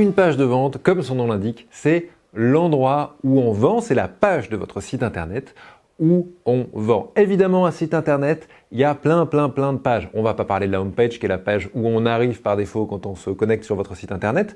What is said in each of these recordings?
une page de vente, comme son nom l'indique, c'est l'endroit où on vend, c'est la page de votre site internet où on vend. Évidemment, un site internet, il y a plein, plein, plein de pages. On va pas parler de la home page, qui est la page où on arrive par défaut quand on se connecte sur votre site internet,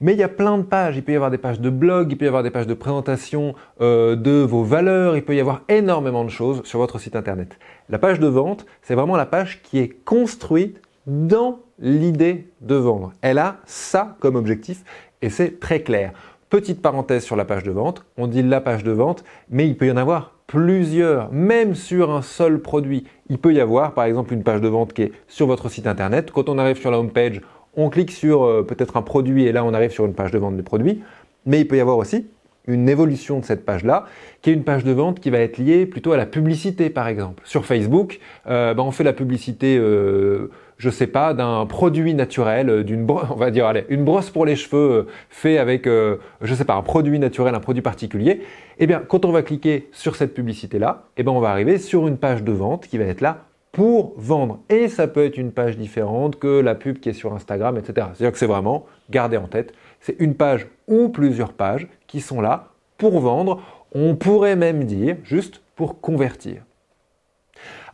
mais il y a plein de pages. Il peut y avoir des pages de blog, il peut y avoir des pages de présentation euh, de vos valeurs, il peut y avoir énormément de choses sur votre site internet. La page de vente, c'est vraiment la page qui est construite dans l'idée de vendre. Elle a ça comme objectif et c'est très clair. Petite parenthèse sur la page de vente, on dit la page de vente, mais il peut y en avoir plusieurs, même sur un seul produit. Il peut y avoir par exemple une page de vente qui est sur votre site internet. Quand on arrive sur la home page, on clique sur euh, peut-être un produit et là on arrive sur une page de vente de produit. Mais il peut y avoir aussi une évolution de cette page-là, qui est une page de vente qui va être liée plutôt à la publicité par exemple. Sur Facebook, euh, ben, on fait la publicité... Euh, je sais pas, d'un produit naturel, euh, d'une on va dire allez, une brosse pour les cheveux euh, fait avec, euh, je sais pas, un produit naturel, un produit particulier, eh bien quand on va cliquer sur cette publicité là, eh bien on va arriver sur une page de vente qui va être là pour vendre. Et ça peut être une page différente que la pub qui est sur Instagram, etc. C'est-à-dire que c'est vraiment, gardez en tête, c'est une page ou plusieurs pages qui sont là pour vendre. On pourrait même dire juste pour convertir.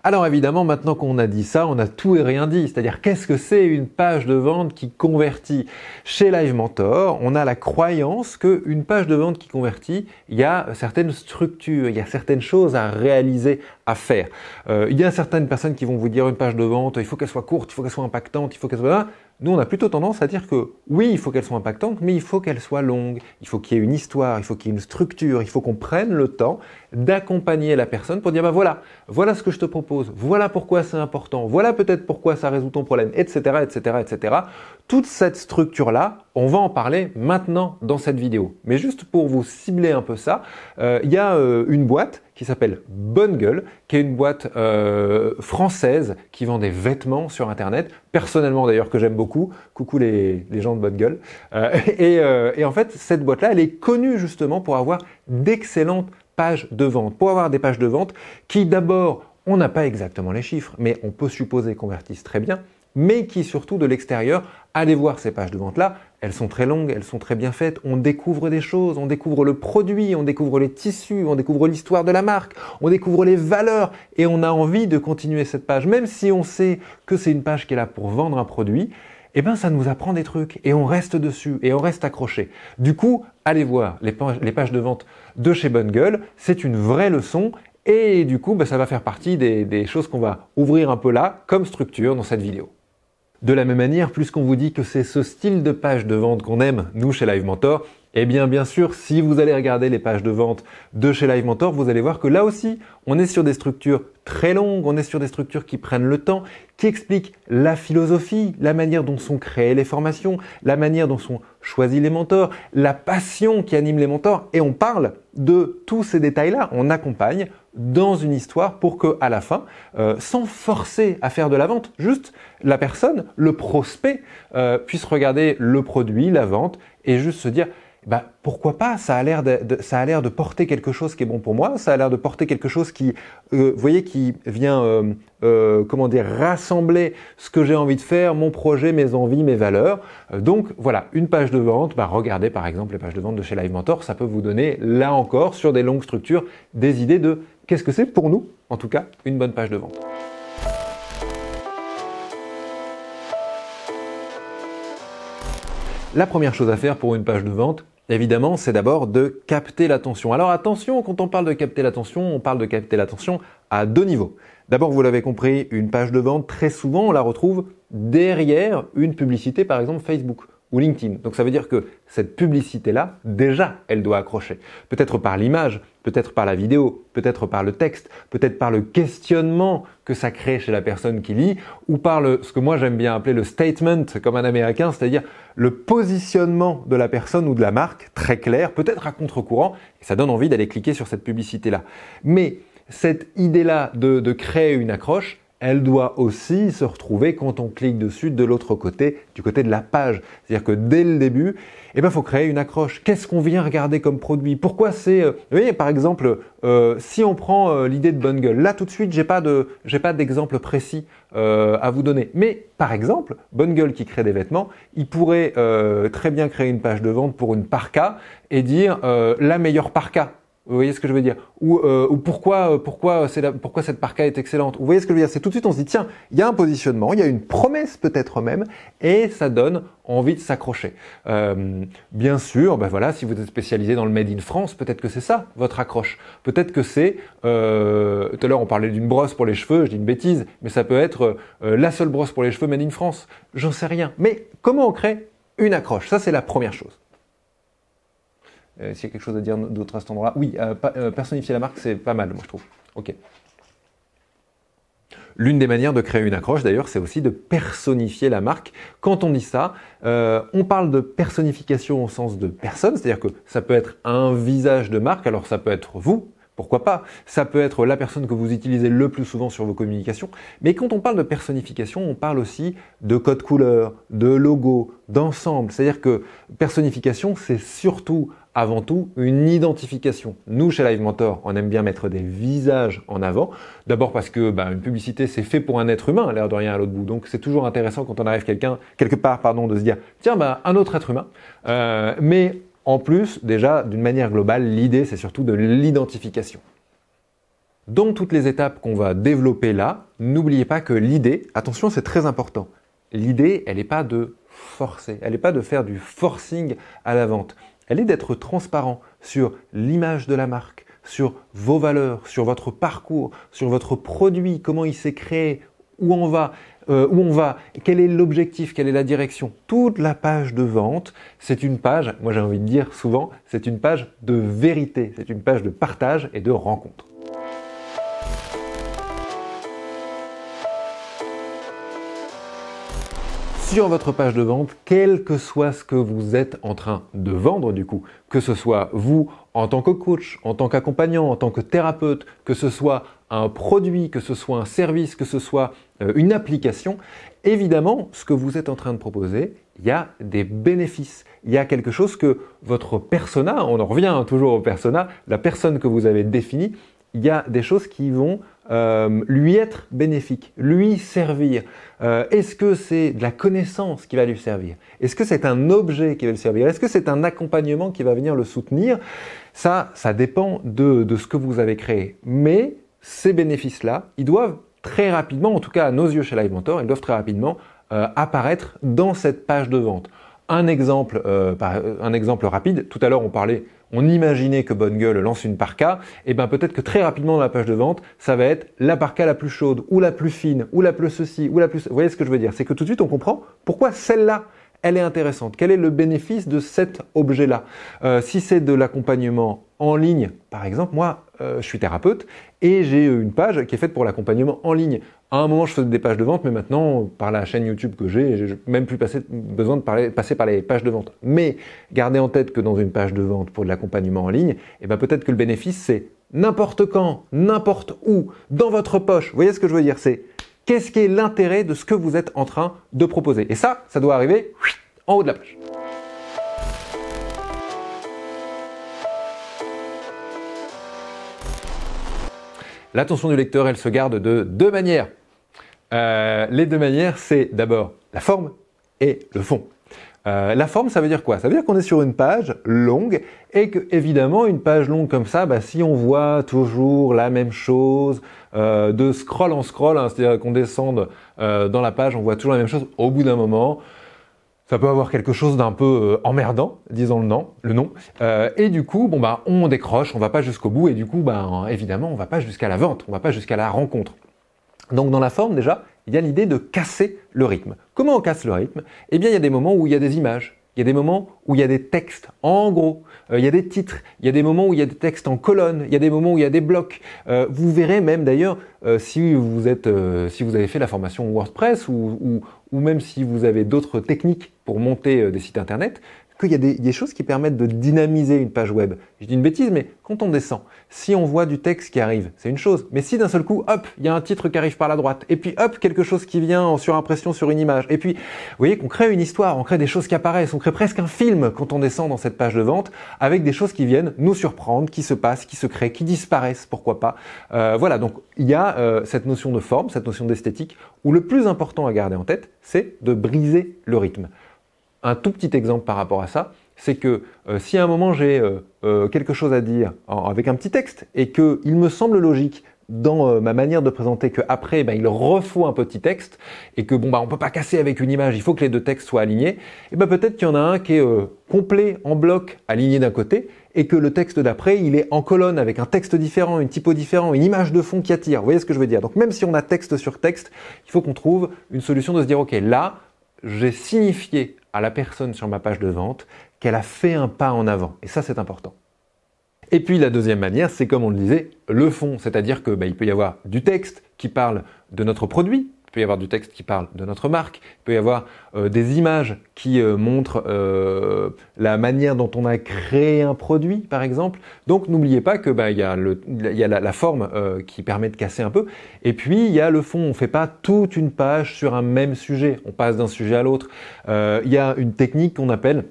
Alors évidemment, maintenant qu'on a dit ça, on a tout et rien dit. C'est-à-dire, qu'est-ce que c'est une page de vente qui convertit Chez Live Mentor, on a la croyance qu'une page de vente qui convertit, il y a certaines structures, il y a certaines choses à réaliser, à faire. Euh, il y a certaines personnes qui vont vous dire une page de vente, il faut qu'elle soit courte, il faut qu'elle soit impactante, il faut qu'elle soit... Nous, on a plutôt tendance à dire que oui, il faut qu'elle soit impactante, mais il faut qu'elle soit longue, il faut qu'il y ait une histoire, il faut qu'il y ait une structure, il faut qu'on prenne le temps d'accompagner la personne pour dire, bah, voilà, voilà ce que je te propose voilà pourquoi c'est important, voilà peut-être pourquoi ça résout ton problème, etc., etc., etc. Toute cette structure-là, on va en parler maintenant dans cette vidéo. Mais juste pour vous cibler un peu ça, euh, il y a euh, une boîte qui s'appelle Bonne Gueule, qui est une boîte euh, française qui vend des vêtements sur Internet, personnellement d'ailleurs que j'aime beaucoup. Coucou les, gens de Bonne Gueule. Et, et en fait, cette boîte-là, elle est connue justement pour avoir d'excellentes pages de vente, pour avoir des pages de vente qui d'abord on n'a pas exactement les chiffres, mais on peut supposer qu'on vertisse très bien, mais qui surtout de l'extérieur, allez voir ces pages de vente-là, elles sont très longues, elles sont très bien faites, on découvre des choses, on découvre le produit, on découvre les tissus, on découvre l'histoire de la marque, on découvre les valeurs, et on a envie de continuer cette page, même si on sait que c'est une page qui est là pour vendre un produit, eh ben ça nous apprend des trucs et on reste dessus et on reste accroché. Du coup, allez voir les pages, de vente de chez Bonne Gueule, c'est une vraie leçon et du coup, bah, ça va faire partie des, choses qu'on va ouvrir un peu là, comme structure dans cette vidéo. De la même manière, plus qu'on vous dit que c'est ce style de page de vente qu'on aime, nous, chez Live Mentor, eh bien, bien sûr, si vous allez regarder les pages de vente de chez Live Mentor, vous allez voir que là aussi, on est sur des structures très longues, on est sur des structures qui prennent le temps, qui expliquent la philosophie, la manière dont sont créées les formations, la manière dont sont choisis les mentors, la passion qui anime les mentors, et on parle de tous ces détails-là. On accompagne dans une histoire pour que à la fin, euh, sans forcer à faire de la vente, juste la personne, le prospect, euh, puisse regarder le produit, la vente, et juste se dire bah pourquoi pas Ça a l'air de, ça a l'air de porter quelque chose qui est bon pour moi. Ça a l'air de porter quelque chose qui, euh, vous voyez, qui vient, euh, euh, comment dire, rassembler ce que j'ai envie de faire, mon projet, mes envies, mes valeurs. Euh, donc voilà, une page de vente. Bah, regardez par exemple les pages de vente de chez Live Mentor. Ça peut vous donner là encore sur des longues structures des idées de qu'est-ce que c'est pour nous, en tout cas, une bonne page de vente. La première chose à faire pour une page de vente, évidemment, c'est d'abord de capter l'attention. Alors attention, quand on parle de capter l'attention, on parle de capter l'attention à deux niveaux. D'abord, vous l'avez compris, une page de vente, très souvent, on la retrouve derrière une publicité, par exemple Facebook ou LinkedIn. Donc ça veut dire que cette publicité-là, déjà, elle doit accrocher. Peut-être par l'image, peut-être par la vidéo, peut-être par le texte, peut-être par le questionnement que ça crée chez la personne qui lit, ou par le, ce que moi j'aime bien appeler le statement, comme un américain, c'est-à-dire le positionnement de la personne ou de la marque, très clair, peut-être à contre-courant, et ça donne envie d'aller cliquer sur cette publicité-là. Mais cette idée-là de créer une accroche, elle doit aussi se retrouver quand on clique dessus de l'autre côté, du côté de la page. C'est-à-dire que dès le début, eh ben, faut créer une accroche. Qu'est-ce qu'on vient regarder comme produit Pourquoi c'est, euh, vous voyez, par exemple, euh, si on prend euh, l'idée de bonne là tout de suite, j'ai pas pas d'exemple précis à vous donner. Mais par exemple, bonne qui crée des vêtements, il pourrait très bien créer une page de vente pour une parka et dire la meilleure parka vous voyez ce que je veux dire Ou, euh, ou pourquoi, euh, pourquoi, euh, c'est pourquoi cette parka est excellente Vous voyez ce que je veux dire C'est tout de suite on se dit tiens, il y a un positionnement, il y a une promesse peut-être même, et ça donne envie de s'accrocher. Euh, bien sûr, ben voilà, si vous êtes spécialisé dans le made in France, peut-être que c'est ça votre accroche. Peut-être que c'est, euh, tout à l'heure on parlait d'une brosse pour les cheveux, je dis une bêtise, mais ça peut être la seule brosse pour les cheveux made in France. J'en sais rien. Mais comment on crée une accroche Ça c'est la première chose. Euh, s'il y a quelque chose à dire d'autre à cet endroit-là. Oui, euh, euh, personnifier la marque, c'est pas mal, moi, je trouve. Ok. L'une des manières de créer une accroche, d'ailleurs, c'est aussi de personnifier la marque. Quand on dit ça, on parle de personnification au sens de personne, c'est-à-dire que ça peut être un visage de marque, alors ça peut être vous, pourquoi pas Ça peut être la personne que vous utilisez le plus souvent sur vos communications. Mais quand on parle de personnification, on parle aussi de code couleur, de logo, d'ensemble. C'est-à-dire que personnification, c'est surtout avant tout une identification. Nous, chez Live Mentor, on aime bien mettre des visages en avant. D'abord parce que bah, une publicité, c'est fait pour un être humain, à l'air de rien à l'autre bout. Donc c'est toujours intéressant quand on arrive quelqu'un, quelque part, pardon, de se dire, tiens, bah, un autre être humain. Euh, mais en plus, déjà, d'une manière globale, l'idée, c'est surtout de l'identification. Dans toutes les étapes qu'on va développer là, n'oubliez pas que l'idée, attention, c'est très important, l'idée, elle n'est pas de forcer, elle n'est pas de faire du forcing à la vente elle est d'être transparent sur l'image de la marque, sur vos valeurs, sur votre parcours, sur votre produit, comment il s'est créé, où on va, euh, où on va, quel est l'objectif, quelle est la direction. Toute la page de vente, c'est une page, moi j'ai envie de dire souvent, c'est une page de vérité, c'est une page de partage et de rencontre sur votre page de vente, quel que soit ce que vous êtes en train de vendre du coup, que ce soit vous en tant que coach, en tant qu'accompagnant, en tant que thérapeute, que ce soit un produit, que ce soit un service, que ce soit euh, une application, évidemment, ce que vous êtes en train de proposer, il y a des bénéfices. Il y a quelque chose que votre persona, on en revient hein, toujours au persona, la personne que vous avez définie, il y a des choses qui vont euh, lui être bénéfique, lui servir euh, Est-ce que c'est de la connaissance qui va lui servir Est-ce que c'est un objet qui va le servir Est-ce que c'est un accompagnement qui va venir le soutenir Ça, ça dépend de, de ce que vous avez créé. Mais ces bénéfices-là, ils doivent très rapidement, en tout cas à nos yeux chez Live Mentor, ils doivent très rapidement euh, apparaître dans cette page de vente. Un exemple, euh, euh, un exemple rapide. Tout à l'heure, on parlait, on imaginait que Bonne Gueule lance une parka. Et eh ben peut-être que très rapidement dans la page de vente, ça va être la parka la plus chaude, ou la plus fine, ou la plus ceci, ou la plus. Vous voyez ce que je veux dire C'est que tout de suite, on comprend pourquoi celle-là elle est intéressante. Quel est le bénéfice de cet objet-là euh, Si c'est de l'accompagnement en ligne, par exemple, moi, je suis thérapeute et j'ai une page qui est faite pour l'accompagnement en ligne. À un moment, je faisais des pages de vente, mais maintenant, par la chaîne YouTube que j'ai, j'ai même plus besoin de passer par les pages de vente. Mais gardez en tête que dans une page de vente pour de l'accompagnement en ligne, eh ben, peut-être que le bénéfice, c'est n'importe quand, n'importe où, dans votre poche. Vous voyez ce que je veux dire C'est qu'est-ce qui est l'intérêt de ce que vous êtes en train de proposer Et ça, ça doit arriver en haut de la page. L'attention du lecteur, elle se garde de deux manières. Euh, les deux manières, c'est d'abord la forme et le fond. Euh, la forme, ça veut dire quoi Ça veut dire qu'on est sur une page longue et que évidemment une page longue comme ça, bah, si on voit toujours la même chose euh, de scroll en scroll, hein, c'est-à-dire qu'on descende dans la page, on voit toujours la même chose. Au bout d'un moment, ça peut avoir quelque chose d'un peu emmerdant, disons le nom, le nom. et du coup, bon bah on décroche, on va pas jusqu'au bout et du coup, bah évidemment, on ne va pas jusqu'à la vente, on va pas jusqu'à la rencontre. Donc dans la forme déjà, il y a l'idée de casser le rythme. Comment on casse le rythme Eh bien, il y a des moments où il y a des images. Il y a des moments où il y a des textes en gros, il y a des titres, il y a des moments où il y a des textes en colonne, il y a des moments où il y a des blocs. vous verrez même d'ailleurs si vous êtes, si vous avez fait la formation WordPress ou même si vous avez d'autres techniques pour monter des sites internet, il y a des, choses qui permettent de dynamiser une page web. Je dis une bêtise, mais quand on descend, si on voit du texte qui arrive, c'est une chose. Mais si d'un seul coup, hop, il y a un titre qui arrive par la droite, et puis hop, quelque chose qui vient en surimpression sur une image, et puis, vous voyez qu'on crée une histoire, on crée des choses qui apparaissent, on crée presque un film quand on descend dans cette page de vente, avec des choses qui viennent nous surprendre, qui se passent, qui se créent, qui disparaissent, pourquoi pas. Euh, voilà, donc il y a euh, cette notion de forme, cette notion d'esthétique, où le plus important à garder en tête, c'est de briser le rythme un tout petit exemple par rapport à ça, c'est que euh, si à un moment j'ai euh, euh, quelque chose à dire avec un petit texte et qu'il me semble logique dans ma manière de présenter qu'après ben, il refaut un petit texte et que bon bah on peut pas casser avec une image, il faut que les deux textes soient alignés, et eh ben peut-être qu'il y en a un qui est complet en bloc aligné d'un côté et que le texte d'après il est en colonne avec un texte différent, une typo différent, une image de fond qui attire. Vous voyez ce que je veux dire Donc même si on a texte sur texte, il faut qu'on trouve une solution de se dire ok là j'ai signifié à la personne sur ma page de vente qu'elle a fait un pas en avant. Et ça, c'est important. Et puis la deuxième manière, c'est comme on le disait, le fond, c'est-à-dire que bah, il peut y avoir du texte qui parle de notre produit, il peut y avoir du texte qui parle de notre marque, il peut y avoir euh, des images qui euh, montrent euh, la manière dont on a créé un produit, par exemple. Donc n'oubliez pas que bah, y a, la, forme qui permet de casser un peu, et puis il y a le fond. On ne fait pas toute une page sur un même sujet, on passe d'un sujet à l'autre. il y a une technique qu'on appelle,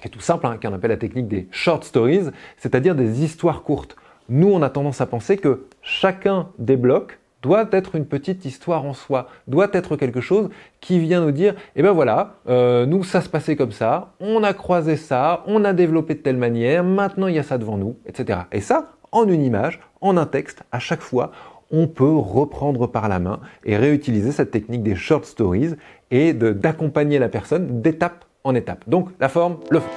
qui est tout simple, hein, qu'on appelle la technique des short stories, c'est-à-dire des histoires courtes. Nous, on a tendance à penser que chacun des blocs doit être une petite histoire en soi, doit être quelque chose qui vient nous dire, eh ben voilà, euh, nous ça se passait comme ça, on a croisé ça, on a développé de telle manière, maintenant il y a ça devant nous, etc. Et ça, en une image, en un texte, à chaque fois, on peut reprendre par la main et réutiliser cette technique des short stories et d'accompagner la personne d'étape en étape. Donc la forme, le fond.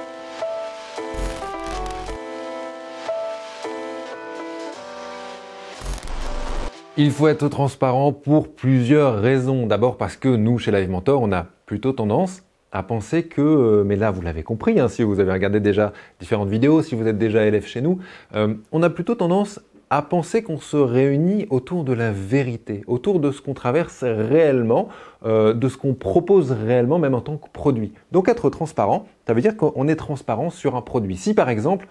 Il faut être transparent pour plusieurs raisons. D'abord parce que nous, chez Live Mentor, on a plutôt tendance à penser que, euh, mais là vous l'avez compris, hein, si vous avez regardé déjà différentes vidéos, si vous êtes déjà élève chez nous, euh, on a plutôt tendance à penser qu'on se réunit autour de la vérité, autour de ce qu'on traverse réellement, euh, de ce qu'on propose réellement, même en tant que produit. Donc être transparent, ça veut dire qu'on est transparent sur un produit. Si par exemple,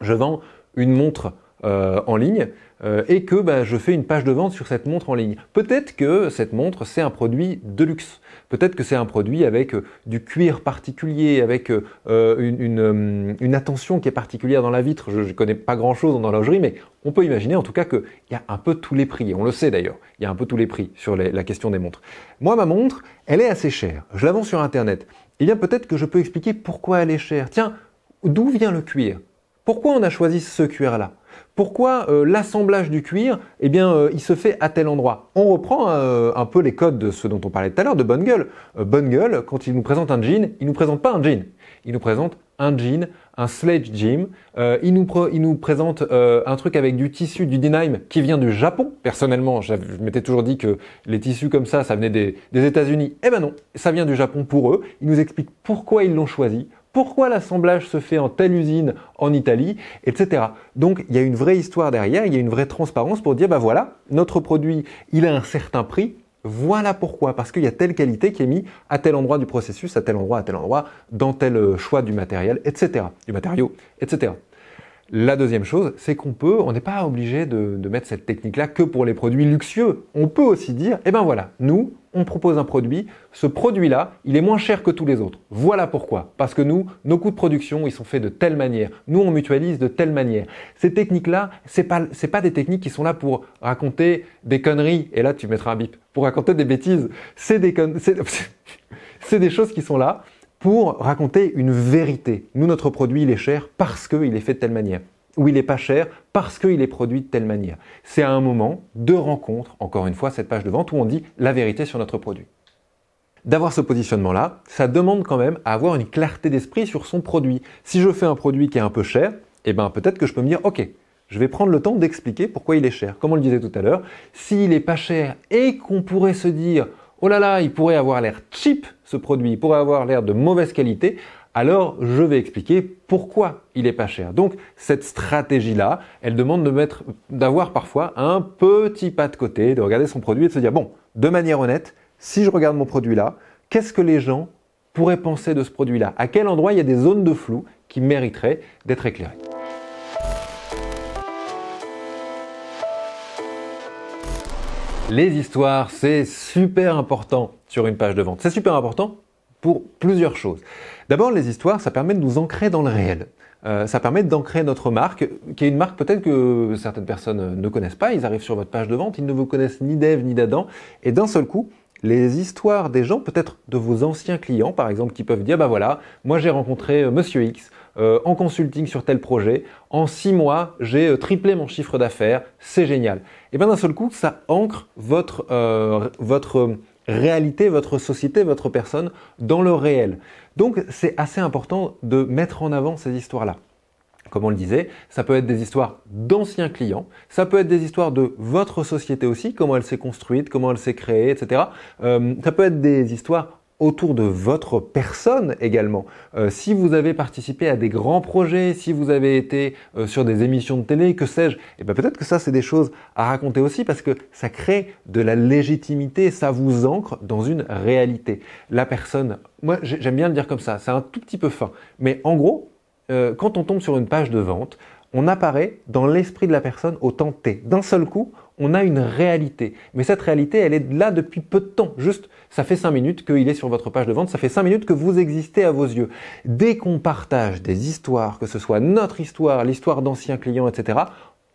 je vends une montre euh, en ligne euh, et que bah, je fais une page de vente sur cette montre en ligne. Peut-être que cette montre, c'est un produit de luxe. Peut-être que c'est un produit avec euh, du cuir particulier, avec une, attention qui est particulière dans la vitre. Je ne connais pas grand-chose en horlogerie, mais on peut imaginer en tout cas qu'il y a un peu tous les prix. On le sait d'ailleurs, il y a un peu tous les prix sur la question des montres. Moi, ma montre, elle est assez chère. Je la vends sur Internet. Eh bien, peut-être que je peux expliquer pourquoi elle est chère. Tiens, d'où vient le cuir Pourquoi on a choisi ce cuir-là pourquoi euh, l'assemblage du cuir, eh bien, euh, il se fait à tel endroit On reprend euh, un peu les codes de ce dont on parlait tout à l'heure, de Bonne Gueule. Bonne Gueule, quand il nous présente un jean, il nous présente pas un jean, il nous présente un jean, un sledge jean. il, nous présente un truc avec du tissu du denim qui vient du Japon. Personnellement, je m'étais toujours dit que les tissus comme ça, ça venait des, des États-Unis. Eh ben non, ça vient du Japon pour eux. Il nous explique pourquoi ils l'ont choisi, pourquoi l'assemblage se fait en telle usine en Italie, etc. Donc il y a une vraie histoire derrière, il y a une vraie transparence pour dire, bah voilà, notre produit, il a un certain prix, voilà pourquoi, parce qu'il y a telle qualité qui est mise à tel endroit du processus, à tel endroit, à tel endroit, dans tel euh, choix du matériel, etc., du matériau, etc. La deuxième chose, c'est qu'on peut, on n'est pas obligé de, mettre cette technique-là que pour les produits luxueux. On peut aussi dire, eh ben voilà, nous, on propose un produit, ce produit-là, il est moins cher que tous les autres. Voilà pourquoi. Parce que nous, nos coûts de production, ils sont faits de telle manière. Nous, on mutualise de telle manière. Ces techniques-là, c'est pas, c'est pas des techniques qui sont là pour raconter des conneries. Et là, tu mettras un bip. Pour raconter des bêtises. C'est des c'est des choses qui sont là pour raconter une vérité. Nous, notre produit, il est cher parce qu'il est fait de telle manière. Ou il n'est pas cher parce qu'il est produit de telle manière. C'est à un moment de rencontre, encore une fois, cette page de vente où on dit la vérité sur notre produit. D'avoir ce positionnement-là, ça demande quand même à avoir une clarté d'esprit sur son produit. Si je fais un produit qui est un peu cher, eh ben peut-être que je peux me dire, ok, je vais prendre le temps d'expliquer pourquoi il est cher. Comme on le disait tout à l'heure, s'il n'est pas cher et qu'on pourrait se dire, oh là là, il pourrait avoir l'air cheap ce produit, il pourrait avoir l'air de mauvaise qualité, alors je vais expliquer pourquoi il est pas cher. Donc cette stratégie-là, elle demande de mettre, d'avoir parfois un petit pas de côté, de regarder son produit et de se dire bon, de manière honnête, si je regarde mon produit là, qu'est-ce que les gens pourraient penser de ce produit-là À quel endroit il y a des zones de flou qui mériteraient d'être éclairées Les histoires, c'est super important sur une page de vente. C'est super important pour plusieurs choses. D'abord, les histoires, ça permet de nous ancrer dans le réel. Euh, ça permet d'ancrer notre marque, qui est une marque peut-être que certaines personnes ne connaissent pas. Ils arrivent sur votre page de vente, ils ne vous connaissent ni d'Ève ni d'Adam. Et d'un seul coup, les histoires des gens, peut-être de vos anciens clients, par exemple, qui peuvent dire, bah voilà, moi j'ai rencontré euh, Monsieur X, euh, en consulting sur tel projet. En six mois, j'ai euh, triplé mon chiffre d'affaires. C'est génial. Et bien d'un seul coup, ça ancre votre, euh, votre réalité, votre société, votre personne dans le réel. Donc c'est assez important de mettre en avant ces histoires-là. Comme on le disait, ça peut être des histoires d'anciens clients, ça peut être des histoires de votre société aussi, comment elle s'est construite, comment elle s'est créée, etc. ça peut être des histoires autour de votre personne également. Euh, si vous avez participé à des grands projets, si vous avez été euh, sur des émissions de télé, que sais-je, et eh ben, peut-être que ça c'est des choses à raconter aussi parce que ça crée de la légitimité, ça vous ancre dans une réalité. La personne, moi j'aime bien le dire comme ça, c'est un tout petit peu fin, mais en gros, euh, quand on tombe sur une page de vente, on apparaît dans l'esprit de la personne au temps T. D'un seul coup, on a une réalité. Mais cette réalité, elle est là depuis peu de temps. Juste, ça fait cinq minutes qu'il est sur votre page de vente, ça fait cinq minutes que vous existez à vos yeux. Dès qu'on partage des histoires, que ce soit notre histoire, l'histoire d'anciens clients, etc.,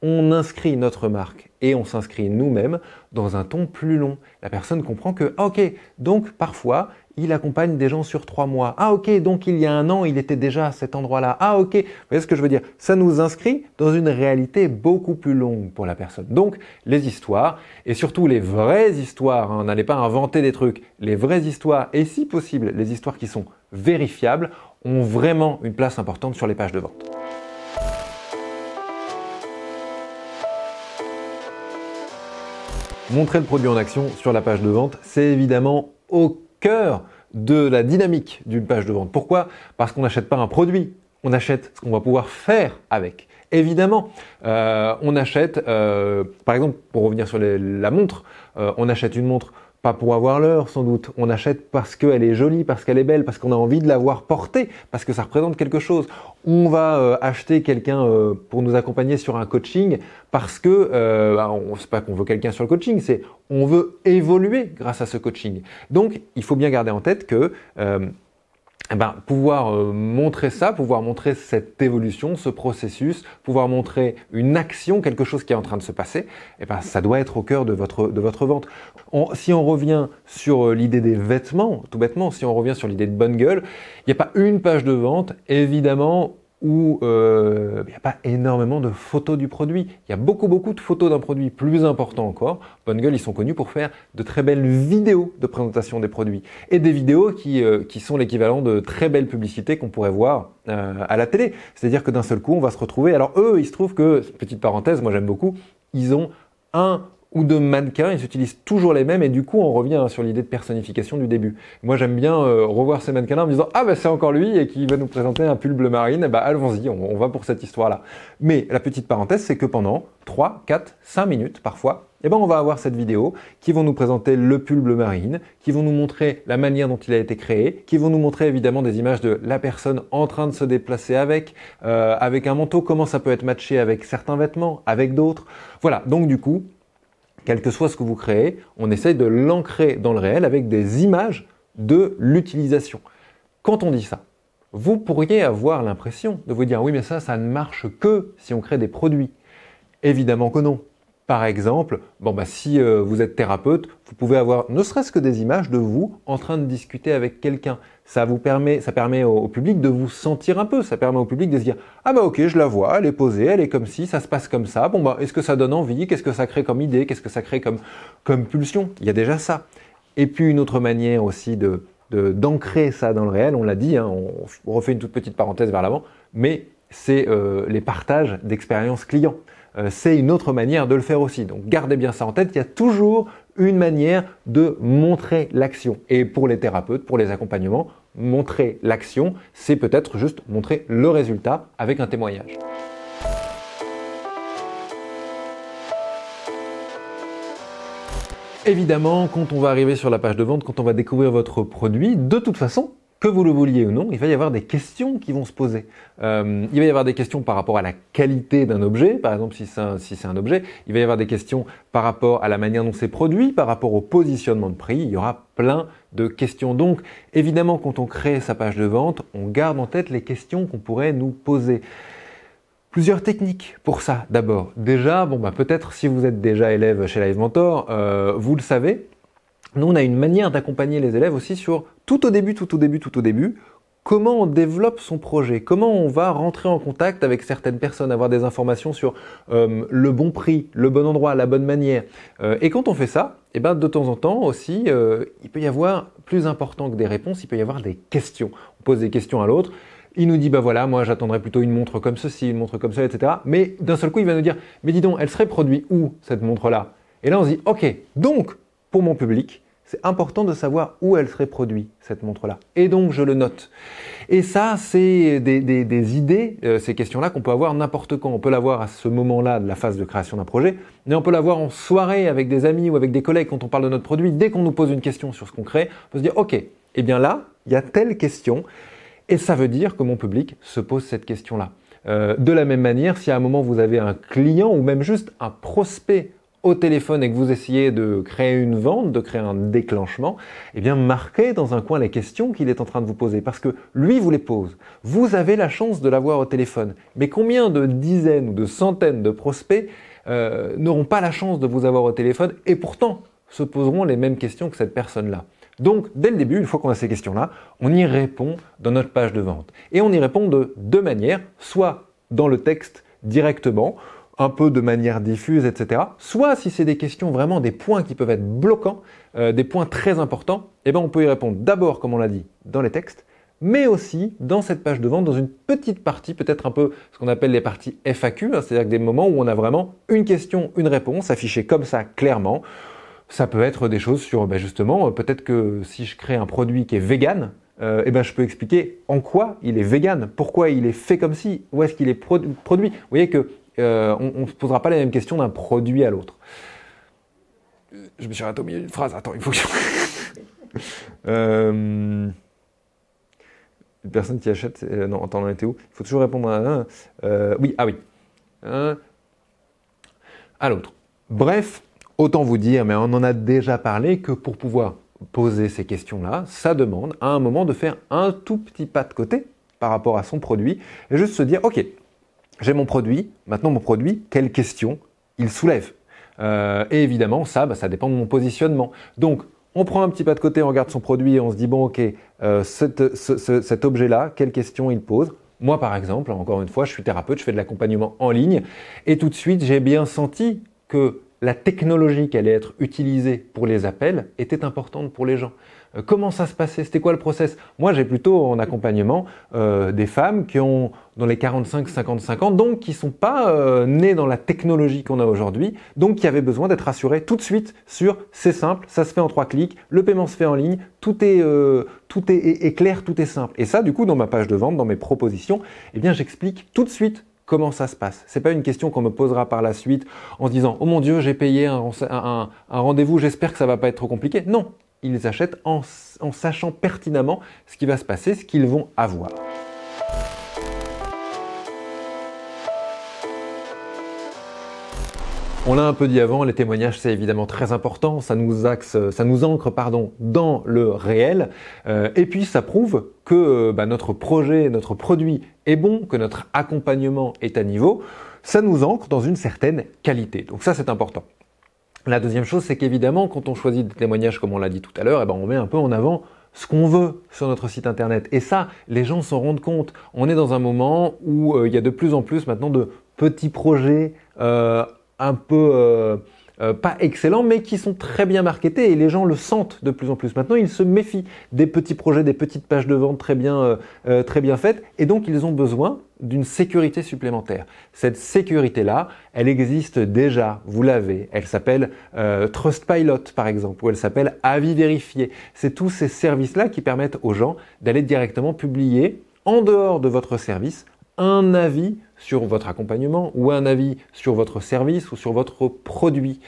on inscrit notre marque et on s'inscrit nous-mêmes dans un ton plus long. La personne comprend que, ok, donc parfois, il accompagne des gens sur trois mois. Ah ok, donc il y a un an, il était déjà à cet endroit-là. Ah ok, vous voyez ce que je veux dire Ça nous inscrit dans une réalité beaucoup plus longue pour la personne. Donc les histoires, et surtout les vraies histoires, hein, n'allez pas inventer des trucs, les vraies histoires, et si possible les histoires qui sont vérifiables, ont vraiment une place importante sur les pages de vente. Montrer le produit en action sur la page de vente, c'est évidemment au de la dynamique d'une page de vente. Pourquoi Parce qu'on n'achète pas un produit, on achète ce qu'on va pouvoir faire avec. Évidemment, euh, on achète, euh, par exemple, pour revenir sur la montre, euh, on achète une montre pas pour avoir l'heure sans doute. On achète parce qu'elle est jolie, parce qu'elle est belle, parce qu'on a envie de l'avoir portée, parce que ça représente quelque chose. On va euh, acheter quelqu'un euh, pour nous accompagner sur un coaching parce que euh, bah, on sait pas qu'on veut quelqu'un sur le coaching, c'est on veut évoluer grâce à ce coaching. Donc il faut bien garder en tête que euh, eh ben, pouvoir euh, montrer ça, pouvoir montrer cette évolution, ce processus, pouvoir montrer une action, quelque chose qui est en train de se passer, Et eh ben, ça doit être au cœur de votre, de votre vente. si on revient sur euh, l'idée des vêtements, tout bêtement, si on revient sur l'idée de bonne gueule, il n'y a pas une page de vente, évidemment, où euh, il n'y a pas énormément de photos du produit. Il y a beaucoup beaucoup de photos d'un produit. Plus important encore, Bonne Gueule, ils sont connus pour faire de très belles vidéos de présentation des produits. Et des vidéos qui, euh, qui sont l'équivalent de très belles publicités qu'on pourrait voir euh, à la télé. C'est-à-dire que d'un seul coup, on va se retrouver. Alors eux, il se trouve que, petite parenthèse, moi j'aime beaucoup, ils ont un ou de mannequins, ils s'utilisent toujours les mêmes et du coup on revient hein, sur l'idée de personnification du début. Moi j'aime bien euh, revoir ces mannequins en me disant ah bah c'est encore lui et qui va nous présenter un pull bleu marine, et bah allons-y, on, va pour cette histoire-là. Mais la petite parenthèse c'est que pendant 3, 4, 5 minutes parfois, eh ben, on va avoir cette vidéo qui vont nous présenter le pull bleu marine, qui vont nous montrer la manière dont il a été créé, qui vont nous montrer évidemment des images de la personne en train de se déplacer avec, euh, avec un manteau, comment ça peut être matché avec certains vêtements, avec d'autres. Voilà, donc du coup, quel que soit ce que vous créez, on essaye de l'ancrer dans le réel avec des images de l'utilisation. Quand on dit ça, vous pourriez avoir l'impression de vous dire oui mais ça, ça ne marche que si on crée des produits. Évidemment que non par exemple, bon bah si euh, vous êtes thérapeute, vous pouvez avoir ne serait-ce que des images de vous en train de discuter avec quelqu'un. Ça vous permet, ça permet au, public de vous sentir un peu. Ça permet au public de se dire ah bah ok, je la vois, elle est posée, elle est comme ci, ça se passe comme ça. Bon bah est-ce que ça donne envie Qu'est-ce que ça crée comme idée Qu'est-ce que ça crée comme comme pulsion Il y a déjà ça. Et puis une autre manière aussi de d'ancrer ça dans le réel, on l'a dit, hein, on, refait une toute petite parenthèse vers l'avant, mais c'est euh, les partages d'expériences clients. Euh, c'est une autre manière de le faire aussi. Donc gardez bien ça en tête, il y a toujours une manière de montrer l'action. Et pour les thérapeutes, pour les accompagnements, montrer l'action, c'est peut-être juste montrer le résultat avec un témoignage. Évidemment, quand on va arriver sur la page de vente, quand on va découvrir votre produit, de toute façon, que vous le vouliez ou non, il va y avoir des questions qui vont se poser. Euh, il va y avoir des questions par rapport à la qualité d'un objet, par exemple si c'est un, objet, il va y avoir des questions par rapport à la manière dont c'est produit, par rapport au positionnement de prix, il y aura plein de questions. Donc évidemment quand on crée sa page de vente, on garde en tête les questions qu'on pourrait nous poser. Plusieurs techniques pour ça d'abord. Déjà, bon bah, peut-être si vous êtes déjà élève chez Live Mentor, euh, vous le savez, nous, on a une manière d'accompagner les élèves aussi sur tout au début, tout au début, tout au début, comment on développe son projet, comment on va rentrer en contact avec certaines personnes, avoir des informations sur euh, le bon prix, le bon endroit, la bonne manière. Euh, et quand on fait ça, et eh ben de temps en temps aussi, euh, il peut y avoir, plus important que des réponses, il peut y avoir des questions. On pose des questions à l'autre. Il nous dit, bah voilà, moi j'attendrais plutôt une montre comme ceci, une montre comme ça, etc. Mais d'un seul coup, il va nous dire, mais dis donc, elle serait produite où cette montre-là Et là, on se dit, ok, donc, pour mon public, c'est important de savoir où elle serait produite, cette montre-là. Et donc, je le note. Et ça, c'est des, idées, euh, ces questions-là qu'on peut avoir n'importe quand. On peut l'avoir à ce moment-là de la phase de création d'un projet, mais on peut l'avoir en soirée avec des amis ou avec des collègues quand on parle de notre produit. Dès qu'on nous pose une question sur ce qu'on crée, on peut se dire, OK, eh bien là, il y a telle question, et ça veut dire que mon public se pose cette question-là. Euh, de la même manière, si à un moment vous avez un client ou même juste un prospect au téléphone et que vous essayez de créer une vente, de créer un déclenchement, eh bien marquez dans un coin les questions qu'il est en train de vous poser parce que lui vous les pose. Vous avez la chance de l'avoir au téléphone, mais combien de dizaines ou de centaines de prospects euh, n'auront pas la chance de vous avoir au téléphone et pourtant se poseront les mêmes questions que cette personne-là. Donc, dès le début, une fois qu'on a ces questions-là, on y répond dans notre page de vente. Et on y répond de deux manières, soit dans le texte directement, un peu de manière diffuse, etc. Soit si c'est des questions vraiment des points qui peuvent être bloquants, euh, des points très importants, eh ben on peut y répondre d'abord, comme on l'a dit, dans les textes, mais aussi dans cette page de vente, dans une petite partie, peut-être un peu ce qu'on appelle les parties FAQ, hein, c'est-à-dire des moments où on a vraiment une question, une réponse affichée comme ça clairement. Ça peut être des choses sur, ben justement, euh, peut-être que si je crée un produit qui est vegan, euh, eh ben, je peux expliquer en quoi il est vegan, pourquoi il est fait comme si, où est-ce qu'il est produit. Vous voyez que euh, on ne se posera pas les mêmes questions d'un produit à l'autre. Je me suis arrêté au milieu d'une phrase, attends, il faut que je... Euh, une personne qui achète, euh, non, attends, on était où Il faut toujours répondre à un. oui, ah oui. à l'autre. Bref, autant vous dire, mais on en a déjà parlé, que pour pouvoir poser ces questions-là, ça demande à un moment de faire un tout petit pas de côté par rapport à son produit et juste se dire, ok, j'ai mon produit, maintenant mon produit, quelles questions il soulève euh, Et évidemment, ça, bah, ça dépend de mon positionnement. Donc, on prend un petit pas de côté, on regarde son produit et on se dit, bon, ok, euh, cet objet-là, quelles questions il pose Moi, par exemple, encore une fois, je suis thérapeute, je fais de l'accompagnement en ligne, et tout de suite, j'ai bien senti que la technologie qui allait être utilisée pour les appels était importante pour les gens. Euh, comment ça se passait C'était quoi le process Moi, j'ai plutôt en accompagnement euh, des femmes qui ont dans les 45-55 ans, donc qui ne sont pas euh, nées dans la technologie qu'on a aujourd'hui, donc qui avaient besoin d'être assurées tout de suite sur c'est simple, ça se fait en trois clics, le paiement se fait en ligne, tout est est clair, tout est simple. Et ça, du coup, dans ma page de vente, dans mes propositions, eh bien, j'explique tout de suite Comment ça se passe Ce n'est pas une question qu'on me posera par la suite en disant oh mon Dieu j'ai payé un, rendez-vous, j'espère que ça va pas être trop compliqué. Non, ils achètent en sachant pertinemment ce qui va se passer, ce qu'ils vont avoir. On l'a un peu dit avant, les témoignages c'est évidemment très important, ça nous axe, euh, ça nous ancre pardon dans le réel, euh, et puis ça prouve que euh, bah, notre projet, notre produit est bon, que notre accompagnement est à niveau, ça nous ancre dans une certaine qualité. Donc ça c'est important. La deuxième chose, c'est qu'évidemment, quand on choisit des témoignages, comme on l'a dit tout à l'heure, eh ben, on met un peu en avant ce qu'on veut sur notre site internet. Et ça, les gens s'en rendent compte. On est dans un moment où il y a de plus en plus maintenant de petits projets euh, un peu euh, euh, pas excellent, mais qui sont très bien marketés et les gens le sentent de plus en plus. Maintenant, ils se méfient des petits projets, des petites pages de vente très bien, euh, très bien faites, et donc ils ont besoin d'une sécurité supplémentaire. Cette sécurité-là, elle existe déjà, vous l'avez. Elle s'appelle Trustpilot, par exemple, ou elle s'appelle Avis Vérifié. C'est tous ces services-là qui permettent aux gens d'aller directement publier en dehors de votre service un avis sur votre accompagnement ou un avis sur votre service ou sur votre produit.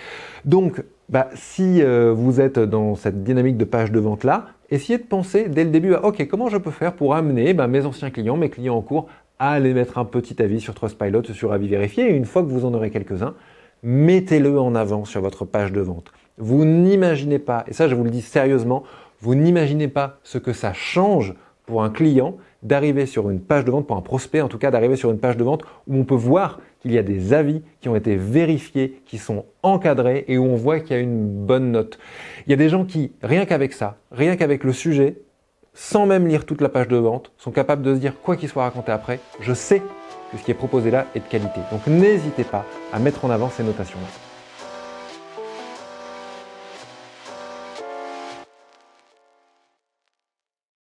Donc, bah, si euh, vous êtes dans cette dynamique de page de vente là, essayez de penser dès le début à OK, comment je peux faire pour amener bah, mes anciens clients, mes clients en cours, à aller mettre un petit avis sur Trustpilot, sur avis vérifié. Et une fois que vous en aurez quelques-uns, mettez-le en avant sur votre page de vente. Vous n'imaginez pas, et ça je vous le dis sérieusement, vous n'imaginez pas ce que ça change pour un client d'arriver sur une page de vente, pour un prospect en tout cas, d'arriver sur une page de vente où on peut voir qu'il y a des avis qui ont été vérifiés, qui sont encadrés et où on voit qu'il y a une bonne note. Il y a des gens qui, rien qu'avec ça, rien qu'avec le sujet, sans même lire toute la page de vente, sont capables de se dire, quoi qu'il soit raconté après, je sais que ce qui est proposé là est de qualité. Donc n'hésitez pas à mettre en avant ces notations-là.